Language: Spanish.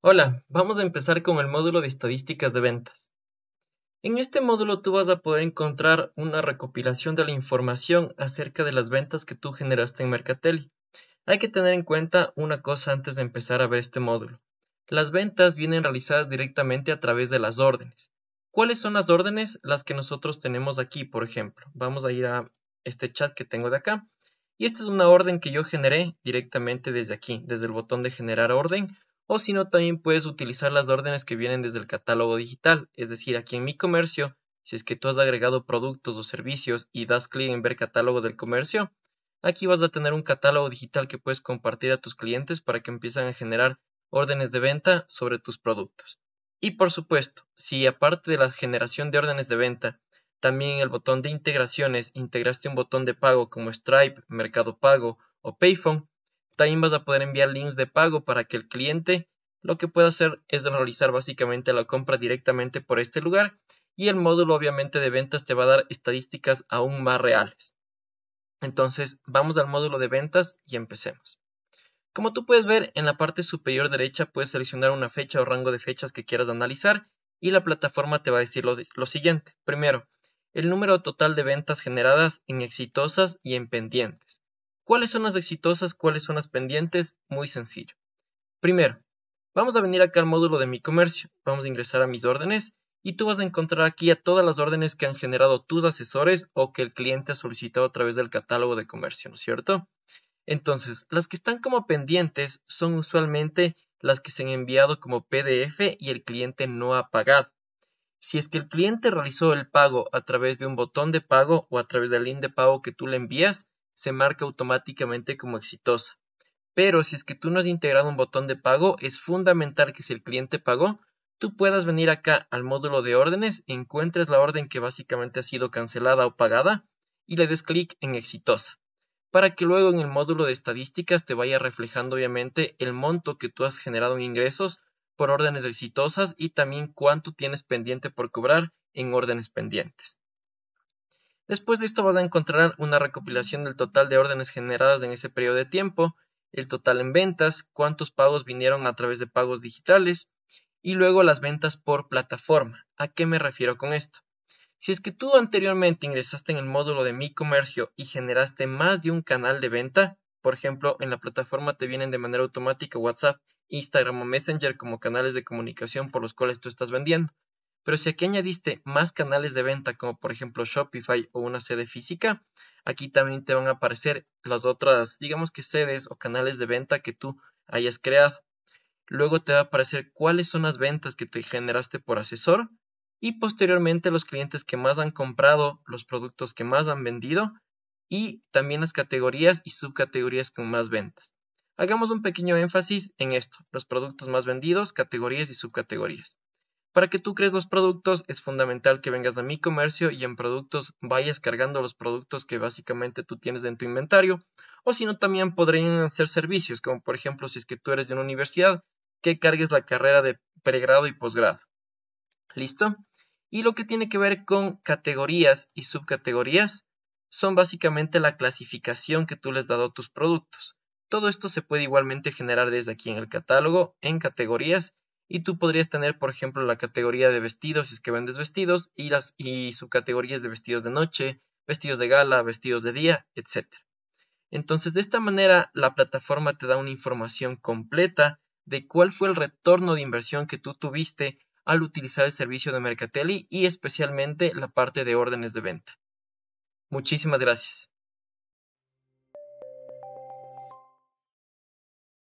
Hola, vamos a empezar con el módulo de estadísticas de ventas. En este módulo tú vas a poder encontrar una recopilación de la información acerca de las ventas que tú generaste en Mercatel. Hay que tener en cuenta una cosa antes de empezar a ver este módulo. Las ventas vienen realizadas directamente a través de las órdenes. ¿Cuáles son las órdenes? Las que nosotros tenemos aquí, por ejemplo. Vamos a ir a este chat que tengo de acá. Y esta es una orden que yo generé directamente desde aquí, desde el botón de generar orden o si no también puedes utilizar las órdenes que vienen desde el catálogo digital, es decir, aquí en mi comercio, si es que tú has agregado productos o servicios y das clic en ver catálogo del comercio, aquí vas a tener un catálogo digital que puedes compartir a tus clientes para que empiecen a generar órdenes de venta sobre tus productos. Y por supuesto, si aparte de la generación de órdenes de venta, también en el botón de integraciones integraste un botón de pago como Stripe, Mercado Pago o Payphone, también vas a poder enviar links de pago para que el cliente lo que pueda hacer es realizar básicamente la compra directamente por este lugar y el módulo obviamente de ventas te va a dar estadísticas aún más reales. Entonces vamos al módulo de ventas y empecemos. Como tú puedes ver en la parte superior derecha puedes seleccionar una fecha o rango de fechas que quieras analizar y la plataforma te va a decir lo siguiente. Primero, el número total de ventas generadas en exitosas y en pendientes. ¿Cuáles son las exitosas? ¿Cuáles son las pendientes? Muy sencillo. Primero, vamos a venir acá al módulo de mi comercio, vamos a ingresar a mis órdenes y tú vas a encontrar aquí a todas las órdenes que han generado tus asesores o que el cliente ha solicitado a través del catálogo de comercio, ¿no es cierto? Entonces, las que están como pendientes son usualmente las que se han enviado como PDF y el cliente no ha pagado. Si es que el cliente realizó el pago a través de un botón de pago o a través del link de pago que tú le envías, se marca automáticamente como exitosa. Pero si es que tú no has integrado un botón de pago, es fundamental que si el cliente pagó, tú puedas venir acá al módulo de órdenes, encuentres la orden que básicamente ha sido cancelada o pagada y le des clic en exitosa, para que luego en el módulo de estadísticas te vaya reflejando obviamente el monto que tú has generado en ingresos por órdenes exitosas y también cuánto tienes pendiente por cobrar en órdenes pendientes. Después de esto vas a encontrar una recopilación del total de órdenes generadas en ese periodo de tiempo, el total en ventas, cuántos pagos vinieron a través de pagos digitales y luego las ventas por plataforma. ¿A qué me refiero con esto? Si es que tú anteriormente ingresaste en el módulo de mi comercio y generaste más de un canal de venta, por ejemplo, en la plataforma te vienen de manera automática WhatsApp, Instagram o Messenger como canales de comunicación por los cuales tú estás vendiendo. Pero si aquí añadiste más canales de venta, como por ejemplo Shopify o una sede física, aquí también te van a aparecer las otras, digamos que sedes o canales de venta que tú hayas creado. Luego te va a aparecer cuáles son las ventas que te generaste por asesor y posteriormente los clientes que más han comprado, los productos que más han vendido y también las categorías y subcategorías con más ventas. Hagamos un pequeño énfasis en esto, los productos más vendidos, categorías y subcategorías. Para que tú crees los productos es fundamental que vengas a mi comercio y en productos vayas cargando los productos que básicamente tú tienes en tu inventario. O si no, también podrían hacer servicios, como por ejemplo si es que tú eres de una universidad, que cargues la carrera de pregrado y posgrado. ¿Listo? Y lo que tiene que ver con categorías y subcategorías son básicamente la clasificación que tú les has dado a tus productos. Todo esto se puede igualmente generar desde aquí en el catálogo, en categorías y tú podrías tener, por ejemplo, la categoría de vestidos, si es que vendes vestidos, y, y subcategorías de vestidos de noche, vestidos de gala, vestidos de día, etc. Entonces, de esta manera, la plataforma te da una información completa de cuál fue el retorno de inversión que tú tuviste al utilizar el servicio de Mercatelli y especialmente la parte de órdenes de venta. Muchísimas gracias.